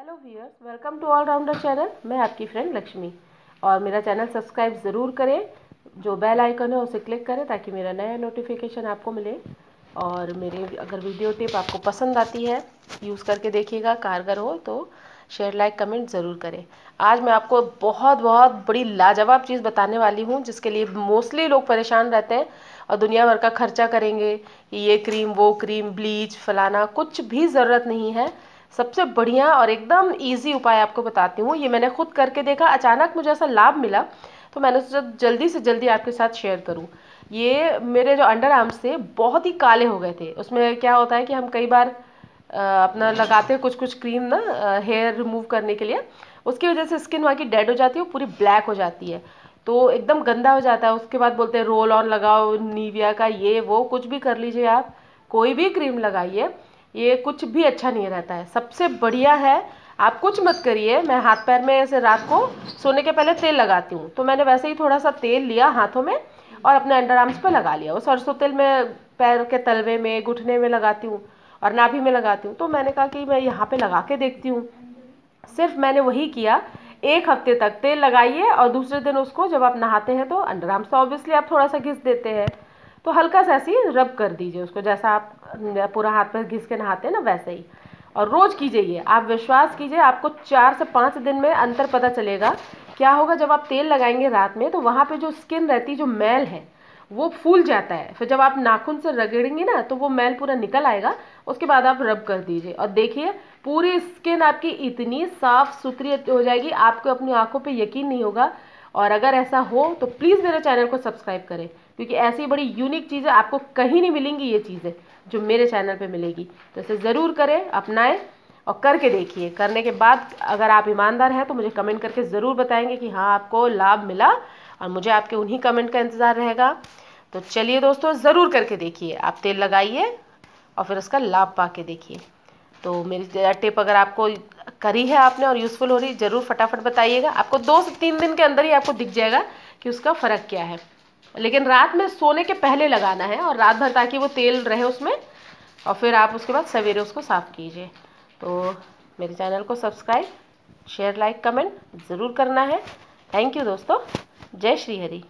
hello viewers welcome to all rounder channel मैं आपकी friend Lakshmi और मेरा चैनल सब्सक्राइब ज़रूर करें जो बेल आइकन है उसे क्लिक करें ताकि मेरा नया नोटिफिकेशन आपको मिले और मेरे अगर वीडियो टिप आपको पसंद आती है यूज़ करके देखिएगा कारगर हो तो शेयर लाइक कमेंट ज़रूर करें आज मैं आपको बहुत बहुत बड़ी लाजवाब चीज़ बताने वाली हूँ जिसके लिए मोस्टली लोग परेशान रहते हैं और दुनिया भर का खर्चा करेंगे ये क्रीम वो क्रीम ब्लीच फलाना कुछ भी ज़रूरत नहीं है सबसे बढ़िया और एकदम ईजी उपाय आपको बताती हूँ ये मैंने खुद करके देखा अचानक मुझे ऐसा लाभ मिला तो मैंने सोचा जल्दी से जल्दी आपके साथ शेयर करूँ ये मेरे जो अंडर आर्म्स थे बहुत ही काले हो गए थे उसमें क्या होता है कि हम कई बार अपना लगाते हैं कुछ कुछ क्रीम ना हेयर रिमूव करने के लिए उसकी वजह से स्किन वहाँ की डेड हो जाती है पूरी ब्लैक हो जाती है तो एकदम गंदा हो जाता है उसके बाद बोलते हैं रोल ऑन लगाओ नीविया का ये वो कुछ भी कर लीजिए आप कोई भी क्रीम लगाइए ये कुछ भी अच्छा नहीं रहता है सबसे बढ़िया है आप कुछ मत करिए मैं हाथ पैर में ऐसे रात को सोने के पहले तेल लगाती हूँ तो मैंने वैसे ही थोड़ा सा तेल लिया हाथों में और अपने अंडर आर्म्स पर लगा लिया वो सरसों तेल मैं पैर के तलवे में घुटने में लगाती हूँ और नाभि में लगाती हूँ तो मैंने कहा कि मैं यहाँ पे लगा के देखती हूँ सिर्फ मैंने वही किया एक हफ्ते तक तेल लगाइए और दूसरे दिन उसको जब आप नहाते हैं तो अंडर आर्म्स तो ऑब्वियसली आप थोड़ा सा घिस देते हैं तो हल्का सा ऐसी रब कर दीजिए उसको जैसा आप पूरा हाथ पर घिस के नहाते हैं ना वैसे ही और रोज़ कीजिए ये आप विश्वास कीजिए आपको चार से पाँच दिन में अंतर पता चलेगा क्या होगा जब आप तेल लगाएंगे रात में तो वहाँ पे जो स्किन रहती जो मैल है वो फूल जाता है फिर जब आप नाखून से रगड़ेंगे ना तो वो मैल पूरा निकल आएगा उसके बाद आप रब कर दीजिए और देखिए पूरी स्किन आपकी इतनी साफ़ सुथरी हो जाएगी आपको अपनी आंखों पर यकीन नहीं होगा और अगर ऐसा हो तो प्लीज़ मेरे चैनल को सब्सक्राइब करें क्योंकि ऐसी बड़ी यूनिक चीज़ें आपको कहीं नहीं मिलेंगी ये चीज़ें जो मेरे चैनल पे मिलेगी तो इसे ज़रूर करें अपनाएं और करके देखिए करने के बाद अगर आप ईमानदार हैं तो मुझे कमेंट करके ज़रूर बताएंगे कि हाँ आपको लाभ मिला और मुझे आपके उन्हीं कमेंट का इंतज़ार रहेगा तो चलिए दोस्तों ज़रूर करके देखिए आप तेल लगाइए और फिर उसका लाभ पा के देखिए तो मेरी टिप अगर आपको करी है आपने और यूज़फुल हो रही ज़रूर फटाफट बताइएगा आपको दो से तीन दिन के अंदर ही आपको दिख जाएगा कि उसका फ़र्क क्या है लेकिन रात में सोने के पहले लगाना है और रात भर ताकि वो तेल रहे उसमें और फिर आप उसके बाद सवेरे उसको साफ़ कीजिए तो मेरे चैनल को सब्सक्राइब शेयर लाइक कमेंट ज़रूर करना है थैंक यू दोस्तों जय श्री हरी